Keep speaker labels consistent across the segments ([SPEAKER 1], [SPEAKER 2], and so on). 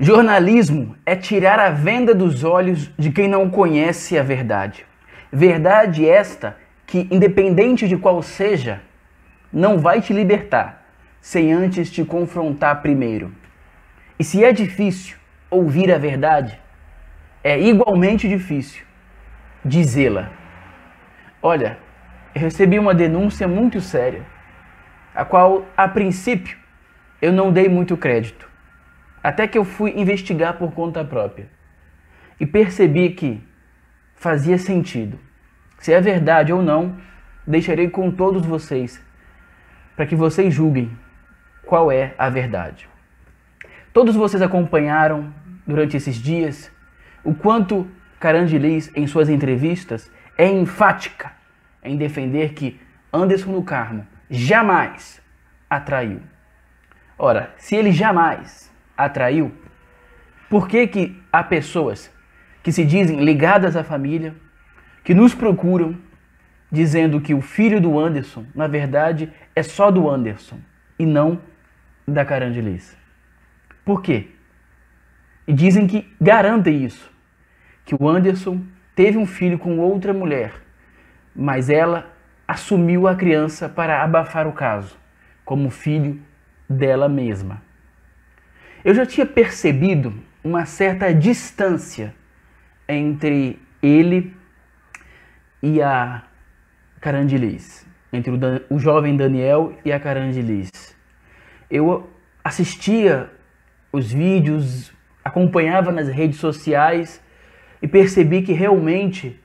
[SPEAKER 1] Jornalismo é tirar a venda dos olhos de quem não conhece a verdade. Verdade esta que, independente de qual seja, não vai te libertar sem antes te confrontar primeiro. E se é difícil ouvir a verdade, é igualmente difícil dizê-la. Olha, eu recebi uma denúncia muito séria, a qual, a princípio, eu não dei muito crédito até que eu fui investigar por conta própria e percebi que fazia sentido. Se é verdade ou não, deixarei com todos vocês para que vocês julguem qual é a verdade. Todos vocês acompanharam durante esses dias o quanto Carangelis, em suas entrevistas, é enfática em defender que Anderson do Carmo jamais atraiu. Ora, se ele jamais atraiu? Por que, que há pessoas que se dizem ligadas à família, que nos procuram dizendo que o filho do Anderson, na verdade, é só do Anderson e não da Carandilis? Por quê? E dizem que garantem isso, que o Anderson teve um filho com outra mulher, mas ela assumiu a criança para abafar o caso, como filho dela mesma eu já tinha percebido uma certa distância entre ele e a Carandilis, entre o, Dan, o jovem Daniel e a Carandilis. Eu assistia os vídeos, acompanhava nas redes sociais e percebi que realmente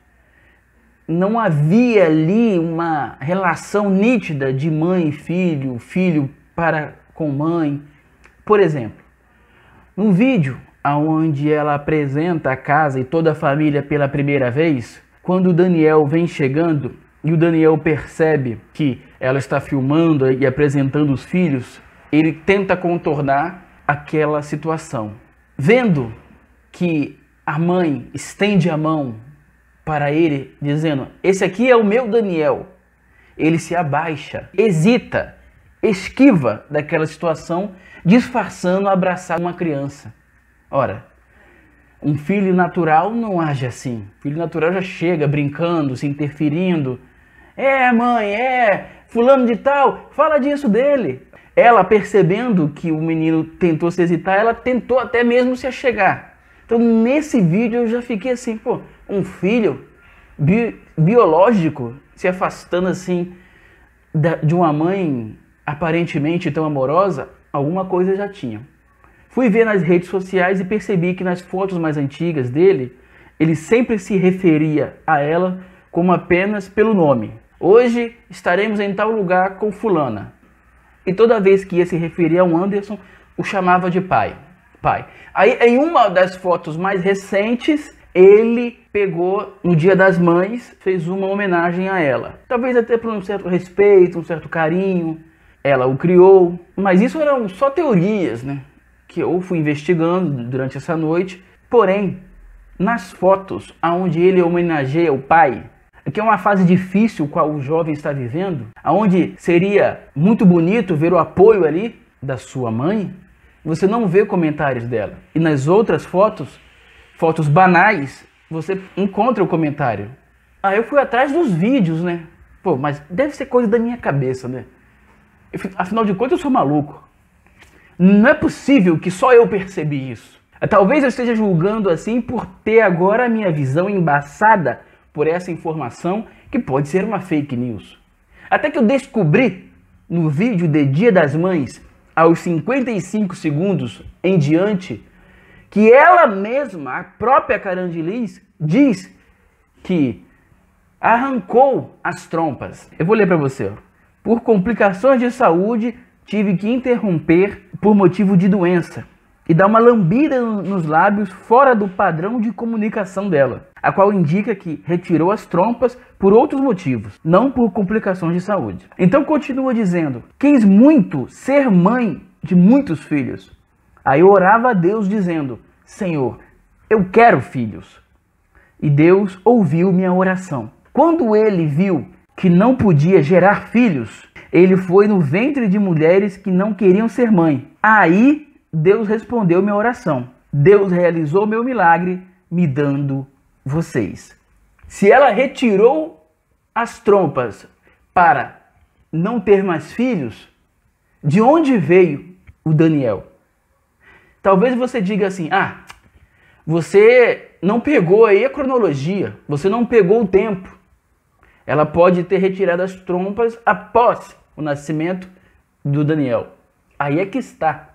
[SPEAKER 1] não havia ali uma relação nítida de mãe e filho, filho para com mãe. Por exemplo, um vídeo onde ela apresenta a casa e toda a família pela primeira vez, quando o Daniel vem chegando e o Daniel percebe que ela está filmando e apresentando os filhos, ele tenta contornar aquela situação. Vendo que a mãe estende a mão para ele, dizendo: Esse aqui é o meu Daniel. Ele se abaixa, hesita esquiva daquela situação, disfarçando abraçar uma criança. Ora, um filho natural não age assim. O filho natural já chega brincando, se interferindo. É, mãe, é, fulano de tal, fala disso dele. Ela, percebendo que o menino tentou se hesitar, ela tentou até mesmo se achegar. Então, nesse vídeo, eu já fiquei assim, pô, um filho bi biológico se afastando assim da, de uma mãe aparentemente tão amorosa, alguma coisa já tinha Fui ver nas redes sociais e percebi que nas fotos mais antigas dele, ele sempre se referia a ela como apenas pelo nome. Hoje estaremos em tal lugar com fulana. E toda vez que ia se referir a um Anderson, o chamava de pai. Pai. Aí em uma das fotos mais recentes, ele pegou no Dia das Mães, fez uma homenagem a ela. Talvez até por um certo respeito, um certo carinho, ela o criou, mas isso eram só teorias, né? Que eu fui investigando durante essa noite. Porém, nas fotos aonde ele homenageia o pai, que é uma fase difícil qual o jovem está vivendo, aonde seria muito bonito ver o apoio ali da sua mãe, você não vê comentários dela. E nas outras fotos, fotos banais, você encontra o comentário. Aí ah, eu fui atrás dos vídeos, né? Pô, mas deve ser coisa da minha cabeça, né? Afinal de contas, eu sou maluco. Não é possível que só eu percebi isso. É, talvez eu esteja julgando assim por ter agora a minha visão embaçada por essa informação que pode ser uma fake news. Até que eu descobri no vídeo de Dia das Mães, aos 55 segundos em diante, que ela mesma, a própria Carandilis, diz que arrancou as trompas. Eu vou ler para você. Ó. Por complicações de saúde, tive que interromper por motivo de doença e dá uma lambida nos lábios fora do padrão de comunicação dela, a qual indica que retirou as trompas por outros motivos, não por complicações de saúde. Então continua dizendo: quis muito ser mãe de muitos filhos. Aí orava a Deus dizendo: Senhor, eu quero filhos. E Deus ouviu minha oração. Quando ele viu que não podia gerar filhos, ele foi no ventre de mulheres que não queriam ser mãe. Aí Deus respondeu minha oração. Deus realizou meu milagre me dando vocês. Se ela retirou as trompas para não ter mais filhos, de onde veio o Daniel? Talvez você diga assim: ah, você não pegou aí a cronologia, você não pegou o tempo. Ela pode ter retirado as trompas após o nascimento do Daniel. Aí é que está.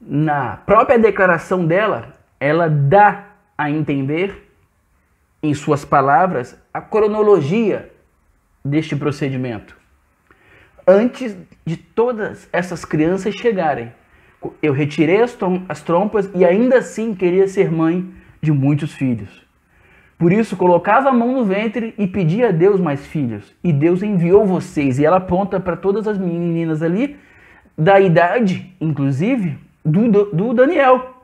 [SPEAKER 1] Na própria declaração dela, ela dá a entender, em suas palavras, a cronologia deste procedimento. Antes de todas essas crianças chegarem, eu retirei as, trompas e ainda assim queria ser mãe de muitos filhos. Por isso, colocava a mão no ventre e pedia a Deus mais filhos. E Deus enviou vocês. E ela aponta para todas as meninas ali, da idade, inclusive, do, do, do Daniel.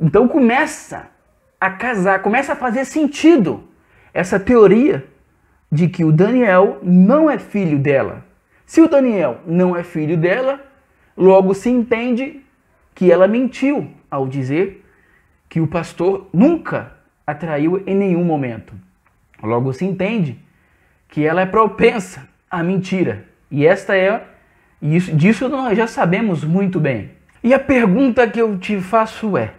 [SPEAKER 1] Então começa a casar, começa a fazer sentido essa teoria de que o Daniel não é filho dela. Se o Daniel não é filho dela, logo se entende que ela mentiu ao dizer que o pastor nunca atraiu em nenhum momento. Logo se entende que ela é propensa à mentira. E esta é isso, disso nós já sabemos muito bem. E a pergunta que eu te faço é: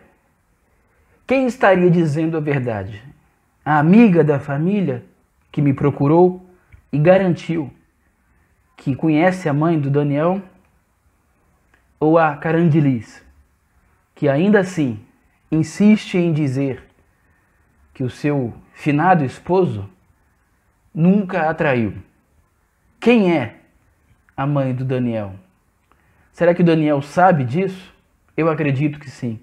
[SPEAKER 1] quem estaria dizendo a verdade? A amiga da família que me procurou e garantiu que conhece a mãe do Daniel ou a Carandilis, que ainda assim insiste em dizer que o seu finado esposo nunca atraiu. Quem é a mãe do Daniel? Será que o Daniel sabe disso? Eu acredito que sim.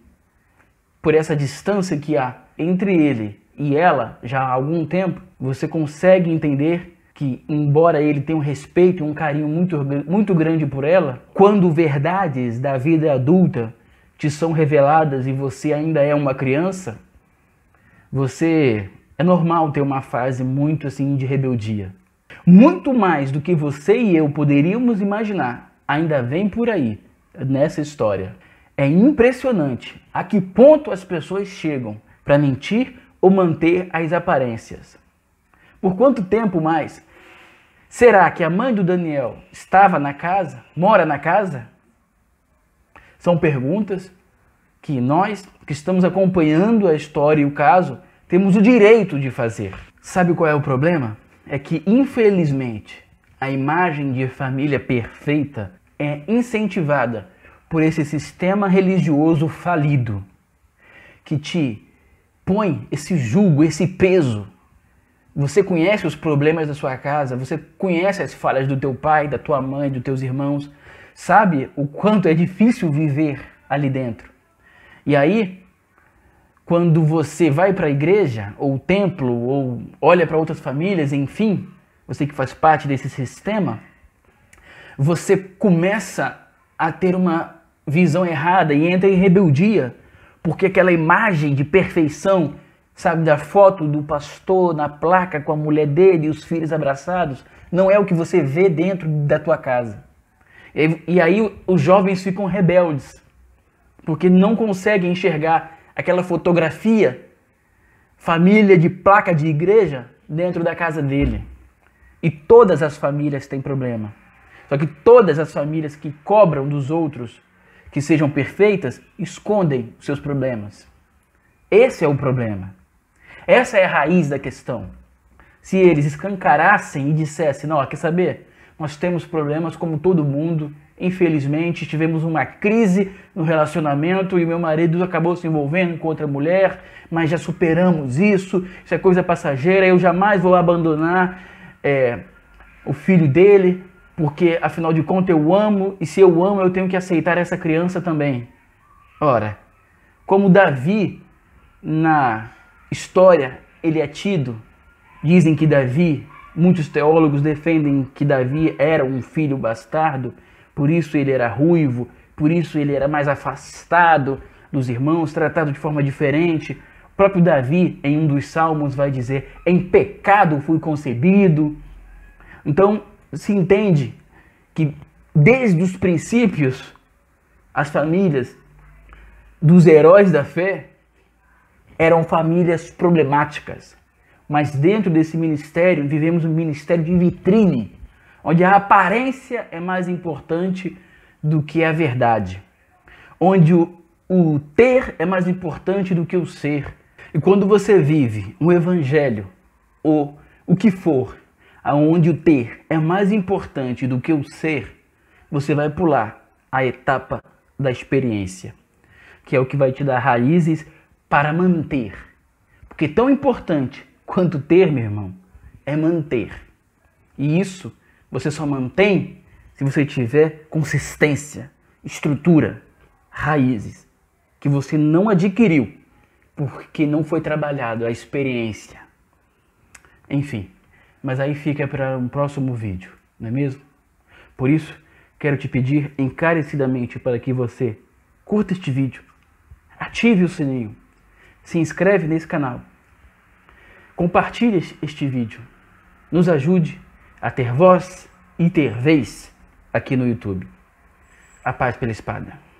[SPEAKER 1] Por essa distância que há entre ele e ela, já há algum tempo, você consegue entender que, embora ele tenha um respeito e um carinho muito, muito grande por ela, quando verdades da vida adulta te são reveladas e você ainda é uma criança, você é normal ter uma fase muito assim de rebeldia. Muito mais do que você e eu poderíamos imaginar, ainda vem por aí nessa história. É impressionante a que ponto as pessoas chegam para mentir ou manter as aparências. Por quanto tempo mais? Será que a mãe do Daniel estava na casa? Mora na casa? São perguntas que nós, que estamos acompanhando a história e o caso, temos o direito de fazer. Sabe qual é o problema? É que, infelizmente, a imagem de família perfeita é incentivada por esse sistema religioso falido que te põe esse jugo, esse peso. Você conhece os problemas da sua casa, você conhece as falhas do teu pai, da tua mãe, dos teus irmãos, sabe o quanto é difícil viver ali dentro. E aí, quando você vai para a igreja, ou templo, ou olha para outras famílias, enfim, você que faz parte desse sistema, você começa a ter uma visão errada e entra em rebeldia, porque aquela imagem de perfeição, sabe, da foto do pastor na placa com a mulher dele e os filhos abraçados, não é o que você vê dentro da tua casa. E aí os jovens ficam rebeldes, porque não consegue enxergar aquela fotografia família de placa de igreja dentro da casa dele. E todas as famílias têm problema. Só que todas as famílias que cobram dos outros que sejam perfeitas escondem seus problemas. Esse é o problema. Essa é a raiz da questão. Se eles escancarassem e dissessem: não, quer saber? Nós temos problemas como todo mundo, Infelizmente, tivemos uma crise no relacionamento e meu marido acabou se envolvendo com outra mulher, mas já superamos isso, isso é coisa passageira, eu jamais vou abandonar é, o filho dele, porque afinal de contas eu amo e se eu amo eu tenho que aceitar essa criança também. Ora, como Davi na história ele é tido, dizem que Davi, muitos teólogos defendem que Davi era um filho bastardo. Por isso ele era ruivo, por isso ele era mais afastado dos irmãos, tratado de forma diferente. O próprio Davi, em um dos salmos, vai dizer: Em pecado fui concebido. Então, se entende que desde os princípios, as famílias dos heróis da fé eram famílias problemáticas. Mas dentro desse ministério, vivemos um ministério de vitrine onde a aparência é mais importante do que a verdade, onde o, o ter é mais importante do que o ser. E quando você vive um evangelho ou o que for, aonde o ter é mais importante do que o ser, você vai pular a etapa da experiência, que é o que vai te dar raízes para manter. Porque tão importante quanto ter, meu irmão, é manter. E isso você só mantém se você tiver consistência, estrutura, raízes que você não adquiriu porque não foi trabalhado a experiência. Enfim, mas aí fica para um próximo vídeo, não é mesmo? Por isso, quero te pedir encarecidamente para que você curta este vídeo, ative o sininho, se inscreve nesse canal, compartilhe este vídeo, nos ajude a ter voz e ter vez aqui no YouTube. A paz pela espada.